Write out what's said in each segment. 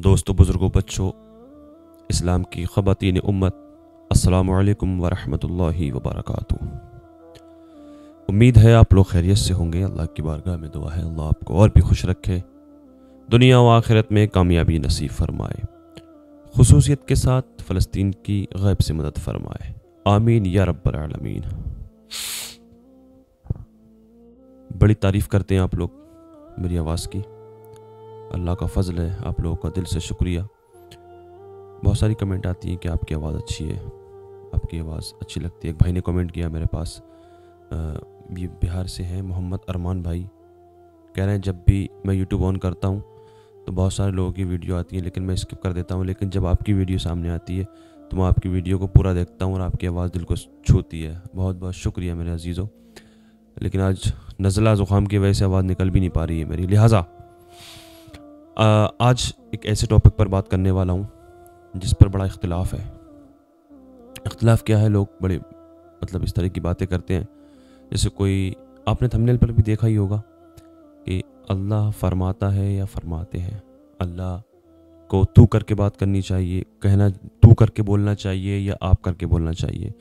दोस्तों बुज़ुर्गों बच्चों इस्लाम की ख़वातीन उम्मत असलकम वरहि वबरक उम्मीद है आप लोग खैरियत से होंगे अल्लाह की बारगाह में दुआ है अल्लाह आपको और भी खुश रखे दुनिया व आखिरत में कामयाबी नसीब फरमाए खसूसियत के साथ फ़लस्तीन की गैब से मदद फरमाए आमीन या रब्बरमीन बड़ी तारीफ़ करते हैं आप लोग मेरी आवाज़ की अल्लाह का फजल है आप लोगों का दिल से शुक्रिया बहुत सारी कमेंट आती हैं कि आपकी आवाज़ अच्छी है आपकी आवाज़ अच्छी लगती है एक भाई ने कमेंट किया मेरे पास ये बिहार से हैं मोहम्मद अरमान भाई कह रहे हैं जब भी मैं यूट्यूब ऑन करता हूँ तो बहुत सारे लोगों की वीडियो आती है लेकिन मैं स्किप कर देता हूँ लेकिन जब आपकी वीडियो सामने आती है तो मैं आपकी वीडियो को पूरा देखता हूँ और आपकी आवाज़ दिल को छूती है बहुत बहुत शुक्रिया मेरे अजीज़ों लेकिन आज नज़ला ज़ुकाम की वजह से आवाज़ निकल भी नहीं पा रही है मेरी लिहाजा आज एक ऐसे टॉपिक पर बात करने वाला हूँ जिस पर बड़ा इख्तलाफ है इख्तलाफ क्या है लोग बड़े मतलब इस तरह की बातें करते हैं जैसे कोई आपने थंबनेल पर भी देखा ही होगा कि अल्लाह फरमाता है या फरमाते हैं अल्लाह को तू करके बात करनी चाहिए कहना तू करके बोलना चाहिए या आप करके बोलना चाहिए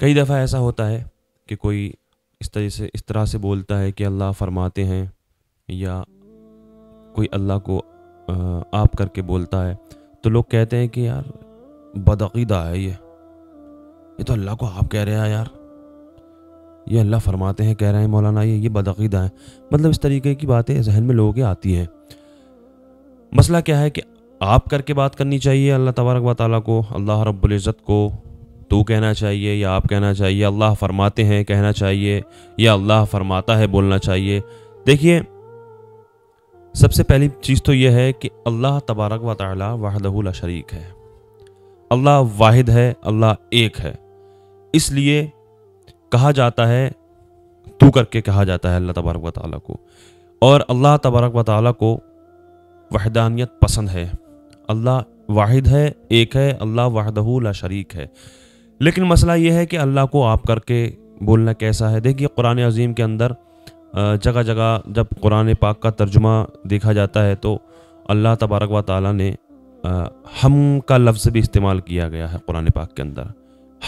कई दफ़ा ऐसा होता है कि कोई इस तरह से इस तरह से बोलता है कि अल्लाह फरमाते हैं या कोई अल्लाह को आप करके बोलता है तो लोग कहते हैं कि यार बदअीदा है ये ये तो अल्लाह को आप कह रहे हैं यार ये अल्लाह फरमाते हैं कह रहे हैं मौलाना ये ये बदअीदा है मतलब इस तरीके की बातें जहन में लोगों के आती हैं मसला क्या है कि आप करके बात करनी चाहिए अल्लाह तबारक वाली ताली को अल्लाह रब्ज़त को तू तो कहना चाहिए या आप कहना चाहिए अल्लाह फरमाते हैं कहना चाहिए या अल्लाह फरमाता है बोलना चाहिए देखिए सबसे पहली चीज़ तो यह है कि अल्लाह तबारक व ताली वाहदहुल शरीक है अल्लाह वाहिद है अल्लाह एक है इसलिए कहा जाता है तू करके कहा जाता है अल्लाह तबारक व ताली को और अल्लाह तबारक व ताली को वहदानियत पसंद है अल्लाह वाहिद है एक है अल्लाह वाहदहुल शरीक है लेकिन मसला यह है कि अल्लाह को आप करके बोलना कैसा है देखिए कुरान अजीम के अंदर जगह जगह जब कुरान पाक का तर्जुमा देखा जाता है तो अल्लाह तबारक व ताली ने हम का लफ्ज़ भी इस्तेमाल किया गया है कुरान पाक के अंदर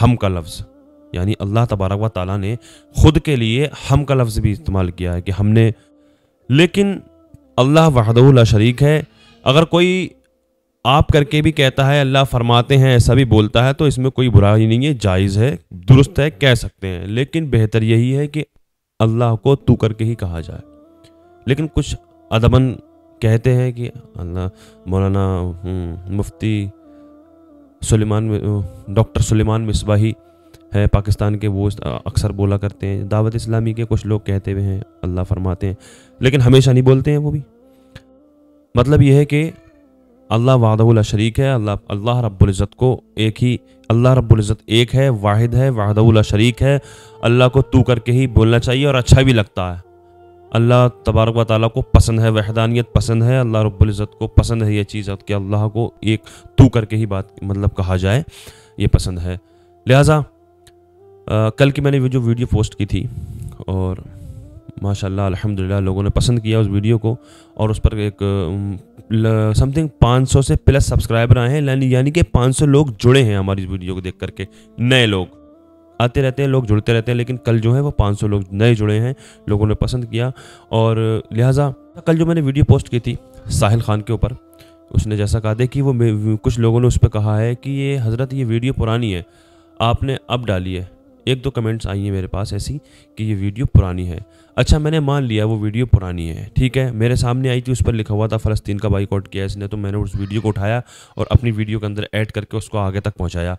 हम का लफ्ज़ यानी अल्लाह तबारक व ताली ने ख़ुद के लिए हम का लफ्ज़ भी इस्तेमाल किया है कि हमने लेकिन अल्लाह वहदल शरीक है अगर कोई आप करके भी कहता है अल्लाह फरमाते हैं ऐसा भी बोलता है तो इसमें कोई बुराई नहीं है जायज़ है दुरुस्त है कह सकते हैं लेकिन बेहतर यही है कि अल्लाह को तू करके ही कहा जाए लेकिन कुछ अदबन कहते हैं कि अल्लाह मौलाना हम्म, मुफ्ती सुलेमान डॉक्टर सुलेमान मिसबाही है पाकिस्तान के वो अक्सर बोला करते हैं दावत इस्लामी के कुछ लोग कहते हुए हैं अल्लाह फरमाते हैं लेकिन हमेशा नहीं बोलते हैं वो भी मतलब यह है कि अल्लाह वादा शरीक है अल्लाह अल्लाह रब्ज़त को एक ही अल्लाह रबुल्ज़त एक है वाहिद है वाहदउल्ला शरीक है अल्लाह को तू करके ही बोलना चाहिए और अच्छा भी लगता है अल्लाह तबारक वाली को पसंद है वहदानियत पसंद है अल्लाह रबुल्ज़त को पसंद है ये चीज़ कि अल्लाह को एक तू करके ही बात मतलब कहा जाए ये पसंद है लिहाजा कल की मैंने जो वीडियो पोस्ट की थी और माशाल्लाह अल्हम्दुलिल्लाह लोगों ने पसंद किया उस वीडियो को और उस पर एक समथिंग 500 से प्लस सब्सक्राइबर आए हैं यानी कि 500 लोग जुड़े हैं हमारी इस वीडियो को देख करके नए लोग आते रहते हैं लोग जुड़ते रहते हैं लेकिन कल जो है वो पाँच लोग नए जुड़े हैं लोगों ने पसंद किया और लिहाजा कल जो मैंने वीडियो पोस्ट की थी साहिल ख़ान के ऊपर उसने जैसा कहा था कि वो कुछ लोगों ने उस पर कहा है कि ये हज़रत ये वीडियो पुरानी है आपने अब डाली है एक दो कमेंट्स आई हैं मेरे पास ऐसी कि ये वीडियो पुरानी है अच्छा मैंने मान लिया वो वीडियो पुरानी है ठीक है मेरे सामने आई थी उस पर लिखा हुआ था फ़लस्तीन का बाइकआउट किया इसने तो मैंने उस वीडियो को उठाया और अपनी वीडियो के अंदर ऐड करके उसको आगे तक पहुँचाया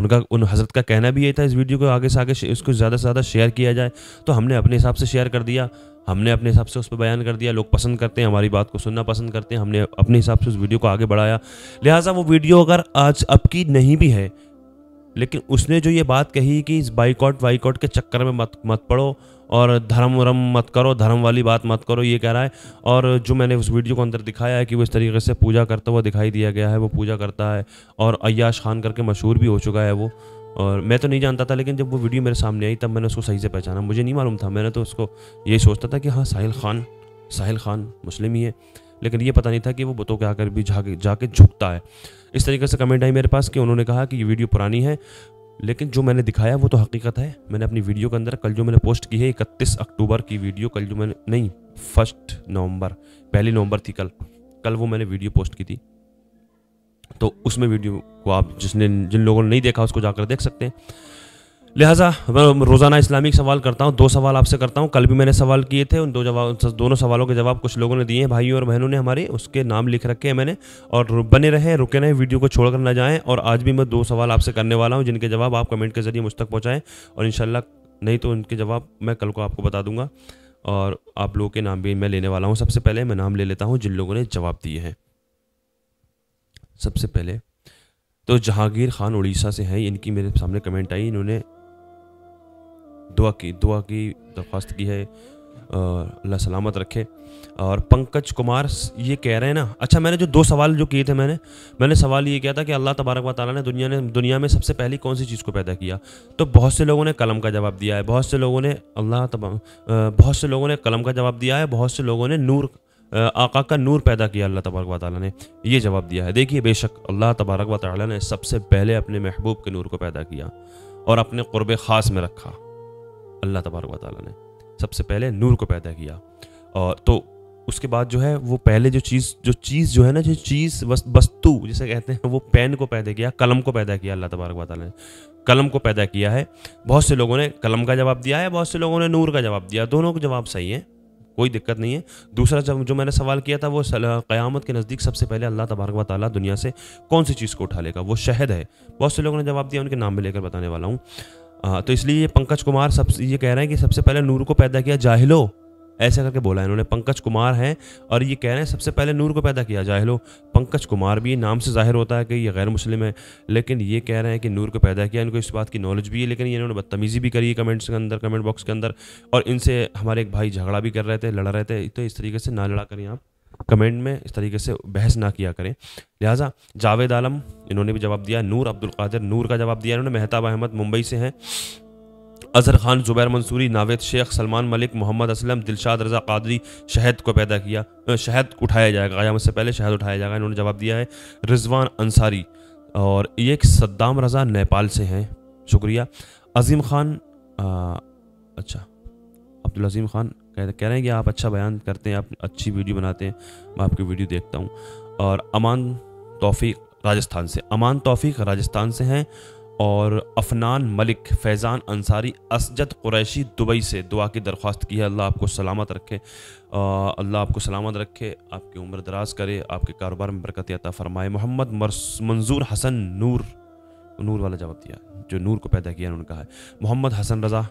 उनका उन हजरत का कहना भी ये था इस वीडियो को आगे से आगे इसको ज़्यादा से ज़्यादा शेयर किया जाए तो हमने अपने हिसाब से शेयर कर दिया हमने अपने हिसाब से उस पर बयान कर दिया लोग पसंद करते हैं हमारी बात को सुनना पसंद करते हैं हमने अपने हिसाब से उस वीडियो को आगे बढ़ाया लिहाजा वो वीडियो अगर आज अब की नहीं भी है लेकिन उसने जो ये बात कही कि इस बाइकॉट वाइकॉट के चक्कर में मत मत पड़ो और धर्म वर्म मत करो धर्म वाली बात मत करो ये कह रहा है और जो मैंने उस वीडियो को अंदर दिखाया है कि वो इस तरीके से पूजा करता हुआ दिखाई दिया गया है वो पूजा करता है और अय्याश खान करके मशहूर भी हो चुका है वो और मैं तो नहीं जानता था लेकिन जब वो वीडियो मेरे सामने आई तब मैंने उसको सही से पहचाना मुझे नहीं मालूम था मैंने तो उसको यही सोचता था कि हाँ साहिल खान साहिल खान मुस्लिम ही है लेकिन ये पता नहीं था कि वो बुतों के आकर भी जाके जाके झुकता है इस तरीके से कमेंट आई मेरे पास कि उन्होंने कहा कि ये वीडियो पुरानी है लेकिन जो मैंने दिखाया वो तो हकीकत है मैंने अपनी वीडियो के अंदर कल जो मैंने पोस्ट की है इकतीस अक्टूबर की वीडियो कल जो मैंने नहीं फर्स्ट नवंबर पहली नवंबर थी कल कल वो मैंने वीडियो पोस्ट की थी तो उसमें वीडियो को आप जिसने जिन लोगों ने नहीं देखा उसको जाकर देख सकते हैं लिहाजा मैं रोज़ाना इस्लामिक सवाल करता हूँ दो सवाल आपसे करता हूँ कल भी मैंने सवाल किए थे उन दो जवाब दोनों सवालों के जवाब कुछ लोगों ने दिए हैं भाइयों और बहनों ने हमारे उसके नाम लिख रखे हैं मैंने और बने रहें रुके रहें वीडियो को छोड़कर ना जाएँ और आज भी मैं दो सवाल आपसे करने वाला हूँ जिनके जवाब आप कमेंट के ज़रिए मुझ तक पहुँचाएँ और इन नहीं तो उनके जवाब मैं कल को आपको बता दूंगा और आप लोगों के नाम भी मैं लेने वाला हूँ सबसे पहले मैं नाम ले लेता हूँ जिन लोगों ने जवाब दिए हैं सबसे पहले तो जहांगीर खान उड़ीसा से हैं इनकी मेरे सामने कमेंट आई इन्होंने दुआ की दुआ की दरख्वास्त की है अल्लाह सलामत रखे और पंकज कुमार ये कह रहे हैं ना अच्छा मैंने जो दो सवाल जो किए थे मैंने मैंने सवाल ये किया था कि अल्लाह तबारक व ताली ने दुनिया ने दुनिया में सबसे पहली कौन सी चीज़ को पैदा किया तो बहुत से लोगों ने कलम का जवाब दिया है बहुत से लोगों ने अल्लाह तब बहुत से लोगों ने कलम का जवाब दिया है बहुत से लोगों ने नूर आका का नूर पैदा किया अल्लाह तबारक व ताली ने ये जवाब दिया है देखिए बेशक अल्लाह तबारक व ताली ने सबसे पहले अपने महबूब के नूर को पैदा किया और अपने क़ुरब ख़ास में रखा अल्लाह तबारक वाली ने सबसे पहले नूर को पैदा किया और तो उसके बाद जो है वो पहले जो चीज़ जो चीज़ जो है ना जो चीज़ वस्तु जिसे कहते हैं वो पेन को पैदा किया कलम को पैदा किया अल्लाह तबारक वाली ने कलम को पैदा किया है बहुत से लोगों ने कलम का जवाब दिया है बहुत से लोगों ने नूर का जवाब दिया दोनों के जवाब सही हैं कोई दिक्कत नहीं है दूसरा जब जो मैंने सवाल किया था वो क़यामत के नज़दीक सबसे पहले अल्लाह तबारक वाली ताली दुनिया से कौन सी चीज़ को उठा लेगा वो शहद है बहुत से लोगों ने जवाब दिया उनके नाम भी लेकर बताने वाला हूँ हाँ तो इसलिए ये पंकज कुमार सब ये कह रहे हैं कि सबसे पहले नूर को पैदा किया जाहिलो ऐसा करके बोला है इन्होंने पंकज कुमार हैं और ये कह रहे हैं सबसे पहले नूर को पैदा किया जाहिलो पंकज कुमार भी नाम से जाहिर होता है कि ये गैर मुस्लिम है लेकिन ये कह रहे हैं कि नूर को पैदा किया इनको इस बात की नॉलेज भी है लेकिन इन्होंने बदतमीज़ी भी करी है कमेंट्स के अंदर कमेंट बॉक्स के अंदर और इनसे हमारे एक भाई झगड़ा भी कर रहे थे लड़ रहे थे तो इस तरीके से ना लड़ा करें आप कमेंट में इस तरीके से बहस ना किया करें लिहाजा जावेद आलम इन्होंने भी जवाब दिया नूर अब्दुल कादिर नूर का जवाब दिया इन्होंने मेहताब अहमद मुंबई से हैं अजहर खान जुबैर मंसूरी नावेद शेख सलमान मलिक मोहम्मद असलम दिलशाद रजा कादरी शहद को पैदा किया शहद उठाया जाएगा या मुझसे पहले शहद उठाया जाएगा इन्होंने जवाब दिया है रिजवान अंसारी और ये एक सद्दाम रजा नेपाल से हैं शुक्रिया अजीम खान आ, अच्छा अब्दुल अजीम खान कह कह रहे हैं कि आप अच्छा बयान करते हैं आप अच्छी वीडियो बनाते हैं मैं आपकी वीडियो देखता हूँ और अमान तोफ़ीक राजस्थान से अमान तोफ़ीक राजस्थान से हैं और अफनान मलिक फैज़ान अंसारी असजद कुरैशी दुबई से दुआ की दरख्वास्त की है अल्लाह आपको सलामत रखे अल्लाह आपको सलामत रखे आपकी उम्र दराज करे आपके कारोबार में बरकत अता फ़रमाए मोहम्मद मंजूर हसन नूर नूर वाला जवाब दिया जो नूर को पैदा किया उन्होंने कहा है मोहम्मद हसन रज़ा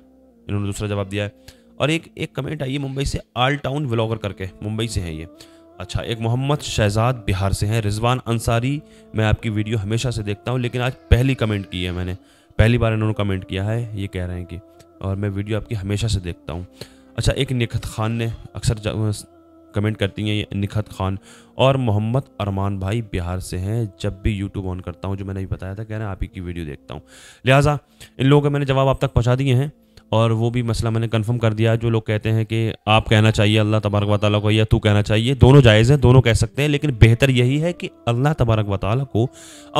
इन्होंने दूसरा जवाब दिया है और एक एक कमेंट आई है मुंबई से आल टाउन व्लॉगर करके मुंबई से हैं ये अच्छा एक मोहम्मद शहजाद बिहार से हैं रिजवान अंसारी मैं आपकी वीडियो हमेशा से देखता हूँ लेकिन आज पहली कमेंट की है मैंने पहली बार इन्होंने कमेंट किया है ये कह रहे हैं कि और मैं वीडियो आपकी हमेशा से देखता हूँ अच्छा एक निखत खान ने अक्सर कमेंट करती हैं ये निखत खान और मोहम्मद अरमान भाई बिहार से हैं जब भी यूट्यूब ऑन करता हूँ जो मैंने अभी बताया था कह रहे हैं आप ही की वीडियो देखता हूँ लिहाजा इन लोगों के मैंने जवाब आप तक पहुँचा दिए हैं और वो भी मसला मैंने कंफर्म कर दिया जो लोग कहते हैं कि आप कहना चाहिए अल्लाह तबारक वाली को या तू कहना चाहिए दोनों जायज़ हैं दोनों कह सकते हैं लेकिन बेहतर यही है कि अल्लाह तबारक वाली को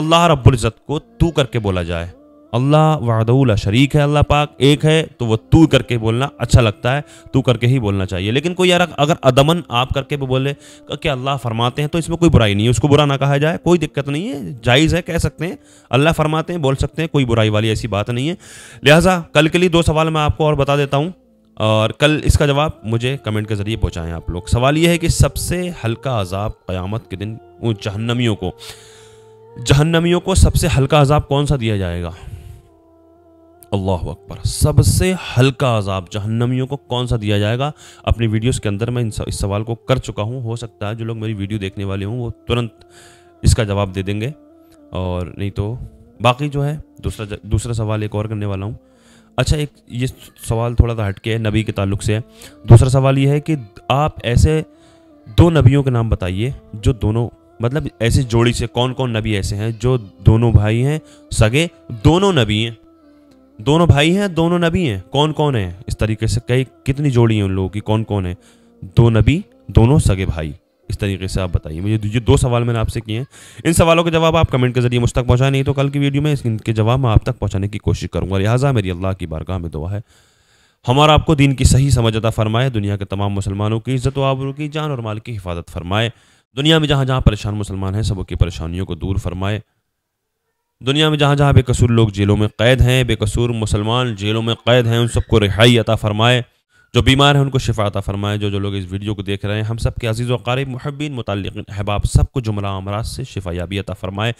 अल्लाह रब्ज़त को तू करके बोला जाए अल्लाह वहदउल्ला शरीक है अल्लाह पाक एक है तो वह तू करके बोलना अच्छा लगता है तू करके ही बोलना चाहिए लेकिन कोई यार अगर अदमन आप करके भी बोले कि अल्लाह फरमाते हैं तो इसमें कोई बुराई नहीं है उसको बुरा ना कहा जाए कोई दिक्कत नहीं है जायज़ है कह सकते हैं अल्लाह फरमाते हैं बोल सकते हैं कोई बुराई वाली ऐसी बात नहीं है लिहाजा कल के लिए दो सवाल मैं आपको और बता देता हूँ और कल इसका जवाब मुझे कमेंट के ज़रिए पहुँचाएँ आप लोग सवाल ये है कि सबसे हल्का अजाब क़्यामत के दिन उन जहन्नमियों को जहन्नमियों को सबसे हल्का अजाब कौन सा दिया जाएगा अल्लाह अकबर सबसे हल्का अजाब जहन्नमियों को कौन सा दिया जाएगा अपनी वीडियोस के अंदर मैं इस सवाल को कर चुका हूँ हो सकता है जो लोग मेरी वीडियो देखने वाले हों वो तुरंत इसका जवाब दे देंगे और नहीं तो बाकी जो है दूसरा दूसरा सवाल एक और करने वाला हूँ अच्छा एक ये सवाल थोड़ा सा हटके है नबी के ताल्लुक से है दूसरा सवाल ये है कि आप ऐसे दो नबियों के नाम बताइए जो दोनों मतलब ऐसे जोड़ी से कौन कौन नबी ऐसे हैं जो दोनों भाई हैं सगे दोनों नबी हैं दोनों भाई हैं दोनों नबी हैं कौन कौन है इस तरीके से कई कितनी जोड़ी हैं उन लोगों की कौन कौन है दो नबी दोनों सगे भाई इस तरीके से आप बताइए मुझे ये दो सवाल मैंने आपसे किए हैं इन सवालों के जवाब आप कमेंट के जरिए मुझ तक पहुँचाए नहीं तो कल की वीडियो में इनके जवाब मैं आप तक पहुँचाने की कोशिश करूँगा लिहाजा मेरी अल्लाह की बारगाह में दुआ है हमारा आपको दीन की सही समझ अदा फरमाए दुनिया के तमाम मुसलमानों की इज्जत आबरू की जान और माल की हिफाजत फरमाए दुनिया में जहाँ जहाँ परेशान मुसलमान हैं सबों की परेशानियों को दूर फरमाए दुनिया में जहाँ जहाँ बेकसूर लोग जेलों में कैद हैं बेकसूर मुसलमान जेलों में कैद हैं उन सबको रिहाई अता फ़रमाए जो बीमार हैं उनको शिफा अता फ़रमाए जो जो लोग इस वीडियो को देख रहे हैं हम सब के अजीज़ वारब महबिन मुतल अहबाब सबको जुमला अमराज से शिफा याबी अता फ़रमाए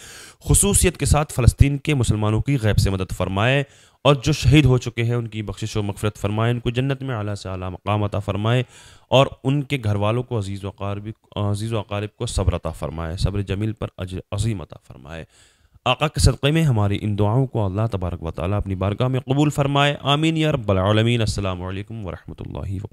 खसूसियत के साथ फ़लस्तीन के मुसलमानों की गैब से मदद फ़रमाए और जो शहीद हो चुके हैं उनकी बख्शिश व मफ़रत फ़रमाए उनको जन्नत में अला से अला मकाम अता फ़रमाए और उनके घर वालों को अजीज़ वक़ारब अजीज़ को सब्रता फ़रमाए सब्र जमील पर अजीम अता फ़रमाए आका के सदक़े में हमारी इन दुआओं को अल्लाह तबारक वाली अपनी बारगाह में कबूल फरमाए आमीन या रबालमीन असल वरहमल वर्क